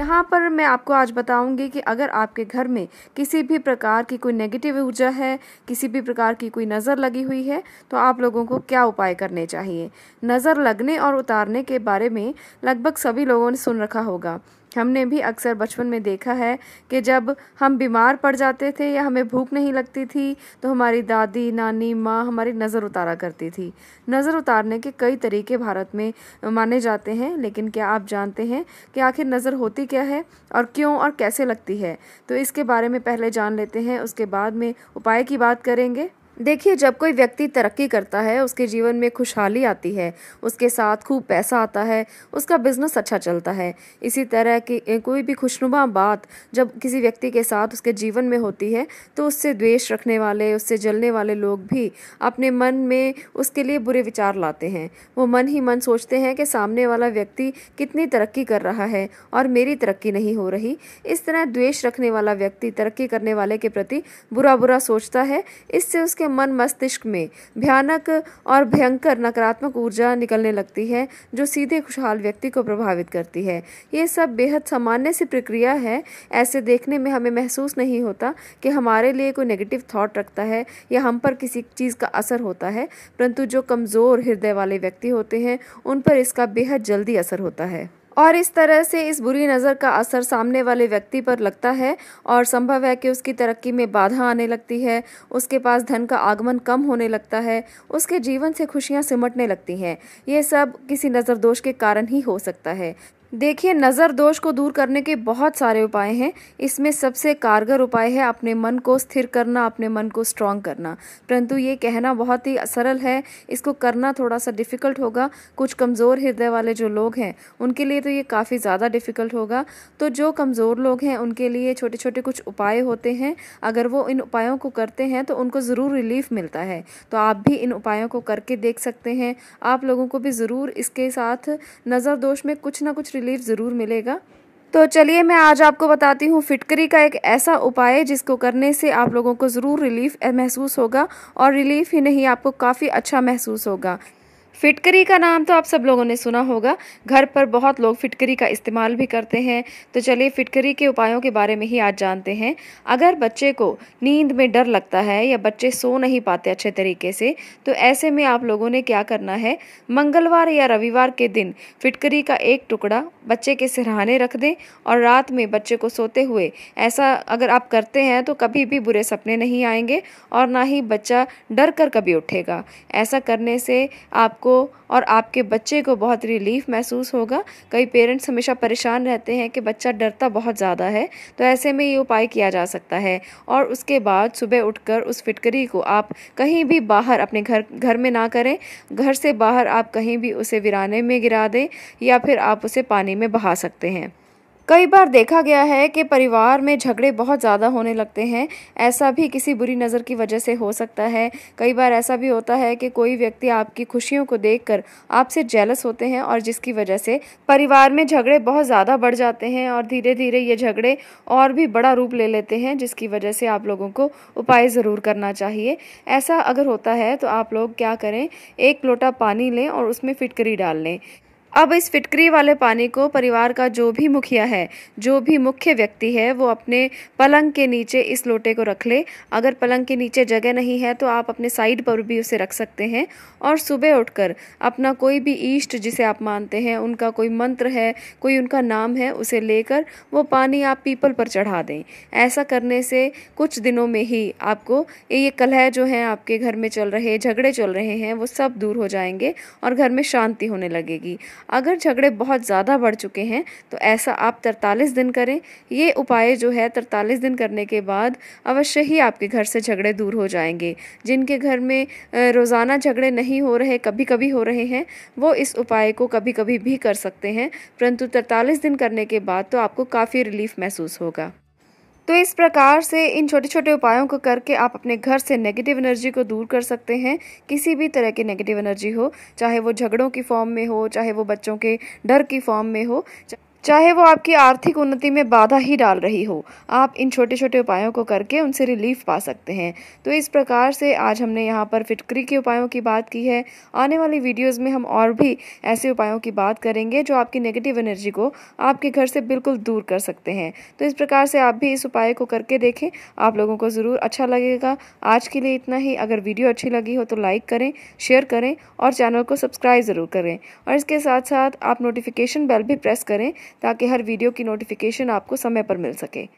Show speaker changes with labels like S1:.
S1: यहाँ पर मैं आपको आज बताऊंगी कि अगर आपके घर में किसी भी प्रकार की कोई नेगेटिव ऊर्जा है किसी भी प्रकार की कोई नज़र लगी हुई है तो आप लोगों को क्या उपाय करने चाहिए नज़र लगने और उतारने के बारे में लगभग सभी लोगों ने सुन रखा होगा हमने भी अक्सर बचपन में देखा है कि जब हम बीमार पड़ जाते थे या हमें भूख नहीं लगती थी तो हमारी दादी नानी माँ हमारी नज़र उतारा करती थी नज़र उतारने के कई तरीके भारत में माने जाते हैं लेकिन क्या आप जानते हैं कि आखिर नज़र होती क्या है और क्यों और कैसे लगती है तो इसके बारे में पहले जान लेते हैं उसके बाद में उपाय की बात करेंगे देखिए जब कोई व्यक्ति तरक्की करता है उसके जीवन में खुशहाली आती है उसके साथ खूब पैसा आता है उसका बिजनेस अच्छा चलता है इसी तरह की कोई भी खुशनुमा बात जब किसी व्यक्ति के साथ उसके जीवन में होती है तो उससे द्वेष रखने वाले उससे जलने वाले लोग भी अपने मन में उसके लिए बुरे विचार लाते हैं वो मन ही मन सोचते हैं कि सामने वाला व्यक्ति कितनी तरक्की कर रहा है और मेरी तरक्की नहीं हो रही इस तरह द्वेष रखने वाला व्यक्ति तरक्की करने वाले के प्रति बुरा बुरा सोचता है इससे उसके मन मस्तिष्क में भयानक और भयंकर नकारात्मक ऊर्जा निकलने लगती है जो सीधे खुशहाल व्यक्ति को प्रभावित करती है ये सब बेहद सामान्य सी प्रक्रिया है ऐसे देखने में हमें महसूस नहीं होता कि हमारे लिए कोई नेगेटिव थॉट रखता है या हम पर किसी चीज़ का असर होता है परंतु जो कमज़ोर हृदय वाले व्यक्ति होते हैं उन पर इसका बेहद जल्दी असर होता है और इस तरह से इस बुरी नज़र का असर सामने वाले व्यक्ति पर लगता है और संभव है कि उसकी तरक्की में बाधा आने लगती है उसके पास धन का आगमन कम होने लगता है उसके जीवन से खुशियाँ सिमटने लगती हैं ये सब किसी नज़र दोष के कारण ही हो सकता है देखिए नज़र दोष को दूर करने के बहुत सारे उपाय हैं इसमें सबसे कारगर उपाय है अपने मन को स्थिर करना अपने मन को स्ट्रांग करना परंतु ये कहना बहुत ही सरल है इसको करना थोड़ा सा डिफ़िकल्ट होगा कुछ कमज़ोर हृदय वाले जो लोग हैं उनके लिए तो ये काफ़ी ज़्यादा डिफ़िकल्ट होगा तो जो कमज़ोर लोग हैं उनके लिए छोटे छोटे कुछ उपाय होते हैं अगर वो इन उपायों को करते हैं तो उनको ज़रूर रिलीफ मिलता है तो आप भी इन उपायों को करके देख सकते हैं आप लोगों को भी ज़रूर इसके साथ नज़र दोष में कुछ ना कुछ रिलीफ ज़रूर मिलेगा तो चलिए मैं आज आपको बताती हूँ फिटकरी का एक ऐसा उपाय जिसको करने से आप लोगों को ज़रूर रिलीफ महसूस होगा और रिलीफ ही नहीं आपको काफ़ी अच्छा महसूस होगा फिटकरी का नाम तो आप सब लोगों ने सुना होगा घर पर बहुत लोग फिटकरी का इस्तेमाल भी करते हैं तो चलिए फिटकरी के उपायों के बारे में ही आज जानते हैं अगर बच्चे को नींद में डर लगता है या बच्चे सो नहीं पाते अच्छे तरीके से तो ऐसे में आप लोगों ने क्या करना है मंगलवार या रविवार के दिन फिटकरी का एक टुकड़ा बच्चे के सिरहाने रख दें और रात में बच्चे को सोते हुए ऐसा अगर आप करते हैं तो कभी भी बुरे सपने नहीं आएंगे और ना ही बच्चा डर कर कभी उठेगा ऐसा करने से आप आपको और आपके बच्चे को बहुत रिलीफ महसूस होगा कई पेरेंट्स हमेशा परेशान रहते हैं कि बच्चा डरता बहुत ज़्यादा है तो ऐसे में ये उपाय किया जा सकता है और उसके बाद सुबह उठकर उस फिटकरी को आप कहीं भी बाहर अपने घर घर में ना करें घर से बाहर आप कहीं भी उसे वीराने में गिरा दें या फिर आप उसे पानी में बहा सकते हैं कई बार देखा गया है कि परिवार में झगड़े बहुत ज़्यादा होने लगते हैं ऐसा भी किसी बुरी नज़र की वजह से हो सकता है कई बार ऐसा भी होता है कि कोई व्यक्ति आपकी खुशियों को देखकर आपसे जेलस होते हैं और जिसकी वजह से परिवार में झगड़े बहुत ज़्यादा बढ़ जाते हैं और धीरे धीरे ये झगड़े और भी बड़ा रूप ले लेते हैं जिसकी वजह से आप लोगों को उपाय ज़रूर करना चाहिए ऐसा अगर होता है तो आप लोग क्या करें एक लोटा पानी लें और उसमें फिटकरी डाल लें अब इस फिटकरी वाले पानी को परिवार का जो भी मुखिया है जो भी मुख्य व्यक्ति है वो अपने पलंग के नीचे इस लोटे को रख ले अगर पलंग के नीचे जगह नहीं है तो आप अपने साइड पर भी उसे रख सकते हैं और सुबह उठकर अपना कोई भी ईष्ट जिसे आप मानते हैं उनका कोई मंत्र है कोई उनका नाम है उसे लेकर वो पानी आप पीपल पर चढ़ा दें ऐसा करने से कुछ दिनों में ही आपको ये कलह जो हैं आपके घर में चल रहे झगड़े चल रहे हैं वो सब दूर हो जाएंगे और घर में शांति होने लगेगी अगर झगड़े बहुत ज़्यादा बढ़ चुके हैं तो ऐसा आप तरतालीस दिन करें ये उपाय जो है तरतालीस दिन करने के बाद अवश्य ही आपके घर से झगड़े दूर हो जाएंगे जिनके घर में रोज़ाना झगड़े नहीं हो रहे कभी कभी हो रहे हैं वो इस उपाय को कभी कभी भी कर सकते हैं परंतु तरतालीस दिन करने के बाद तो आपको काफ़ी रिलीफ महसूस होगा तो इस प्रकार से इन छोटे छोटे उपायों को करके आप अपने घर से नेगेटिव एनर्जी को दूर कर सकते हैं किसी भी तरह की नेगेटिव एनर्जी हो चाहे वो झगड़ों की फॉर्म में हो चाहे वो बच्चों के डर की फॉर्म में हो चाहे वो आपकी आर्थिक उन्नति में बाधा ही डाल रही हो आप इन छोटे छोटे उपायों को करके उनसे रिलीफ पा सकते हैं तो इस प्रकार से आज हमने यहाँ पर फिटकरी के उपायों की बात की है आने वाली वीडियोस में हम और भी ऐसे उपायों की बात करेंगे जो आपकी नेगेटिव एनर्जी को आपके घर से बिल्कुल दूर कर सकते हैं तो इस प्रकार से आप भी इस उपाय को करके देखें आप लोगों को ज़रूर अच्छा लगेगा आज के लिए इतना ही अगर वीडियो अच्छी लगी हो तो लाइक करें शेयर करें और चैनल को सब्सक्राइब ज़रूर करें और इसके साथ साथ आप नोटिफिकेशन बेल भी प्रेस करें ताकि हर वीडियो की नोटिफिकेशन आपको समय पर मिल सके